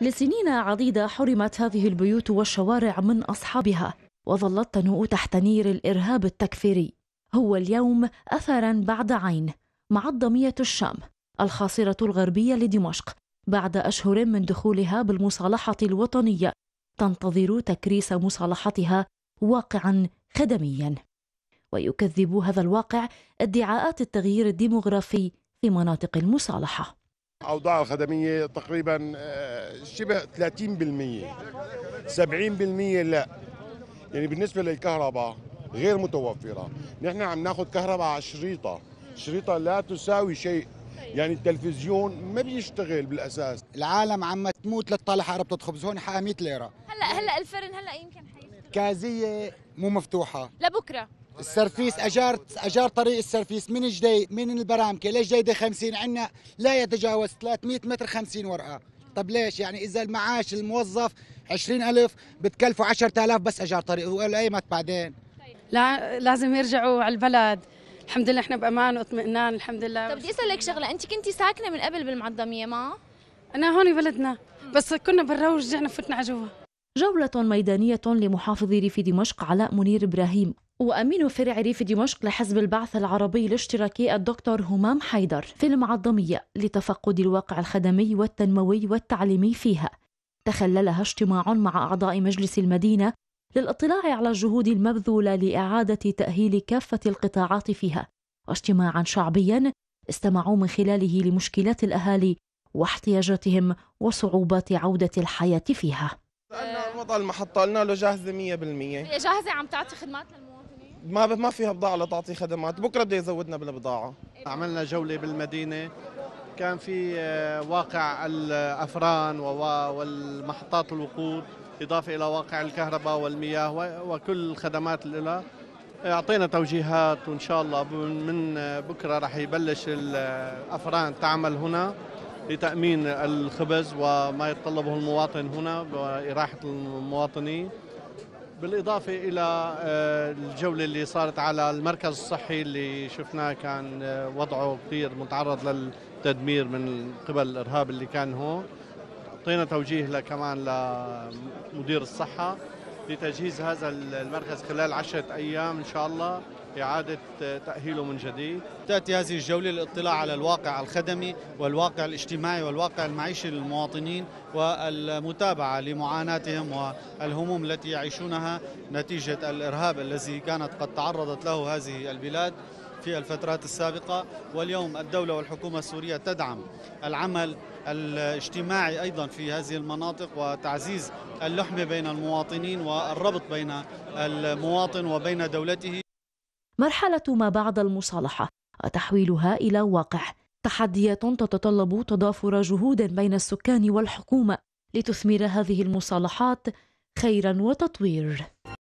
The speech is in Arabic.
لسنين عديدة حرمت هذه البيوت والشوارع من أصحابها وظلت تنوء تحت نير الإرهاب التكفيري هو اليوم أثرا بعد عين مع الضمية الشام الخاصرة الغربية لدمشق بعد أشهر من دخولها بالمصالحة الوطنية تنتظر تكريس مصالحتها واقعا خدميا ويكذب هذا الواقع ادعاءات التغيير الديمغرافي في مناطق المصالحه أوضاع الخدمية تقريبا آه، شبه 30% 70% لا يعني بالنسبة للكهرباء غير متوفرة نحن عم ناخذ كهرباء على شريطة شريطة لا تساوي شيء يعني التلفزيون ما بيشتغل بالاساس العالم عم تموت لتطلع حقربة خبز هون حقها 100 ليره هلا هلا الفرن هلا يمكن حيشتغل كازيه مو مفتوحه لبكره السرفيس اجار اجار طريق السرفيس من جدي من البرامكه لجديده 50 عندنا لا يتجاوز 300 متر 50 ورقه طب ليش يعني اذا المعاش الموظف 20000 بتكلفوا 10000 بس اجار طريق وقيمت بعدين لا لازم يرجعوا على البلد الحمد لله احنا بامان واطمئنان الحمد لله طب بدي اسالك شغله انت كنتي ساكنه من قبل بالمعظميه ما انا هون بلدنا بس كنا برا ورجعنا فتنا على جوا جولة ميدانية لمحافظ ريف دمشق علاء منير إبراهيم وأمين فرع ريف دمشق لحزب البعث العربي الاشتراكي الدكتور همام حيدر في المعظمية لتفقد الواقع الخدمي والتنموي والتعليمي فيها تخللها اجتماع مع أعضاء مجلس المدينة للاطلاع على الجهود المبذولة لإعادة تأهيل كافة القطاعات فيها واجتماعا شعبيا استمعوا من خلاله لمشكلات الأهالي واحتياجاتهم وصعوبات عودة الحياة فيها وضع المحطة قلنا له جاهزه 100% هي جاهزه عم تعطي خدمات للمواطنين ما ب... ما فيها بضاعه لتعطي خدمات بكره بده يزودنا بالبضاعه عملنا جوله بالمدينه كان في آه، واقع الافران والمحطات الوقود اضافه الى واقع الكهرباء والمياه وكل الخدمات لها آه، اعطينا توجيهات وان شاء الله من آه، بكره رح يبلش الافران تعمل هنا لتأمين الخبز وما يتطلبه المواطن هنا وإراحة المواطنين بالإضافة إلى آه، الجولة اللي صارت على المركز الصحي اللي شفناه كان آه، وضعه كثير متعرض للتدمير من قبل الإرهاب اللي كان هون أعطينا توجيه كمان لمدير الصحة لتجهيز هذا المركز خلال عشرة أيام إن شاء الله إعادة تأهيله من جديد تأتي هذه الجولة للاطلاع على الواقع الخدمي والواقع الاجتماعي والواقع المعيشي للمواطنين والمتابعة لمعاناتهم والهموم التي يعيشونها نتيجة الإرهاب الذي كانت قد تعرضت له هذه البلاد في الفترات السابقة واليوم الدولة والحكومة السورية تدعم العمل الاجتماعي أيضا في هذه المناطق وتعزيز اللحمة بين المواطنين والربط بين المواطن وبين دولته مرحلة ما بعد المصالحة وتحويلها إلى واقع تحديات تتطلب تضافر جهود بين السكان والحكومة لتثمر هذه المصالحات خيرا وتطوير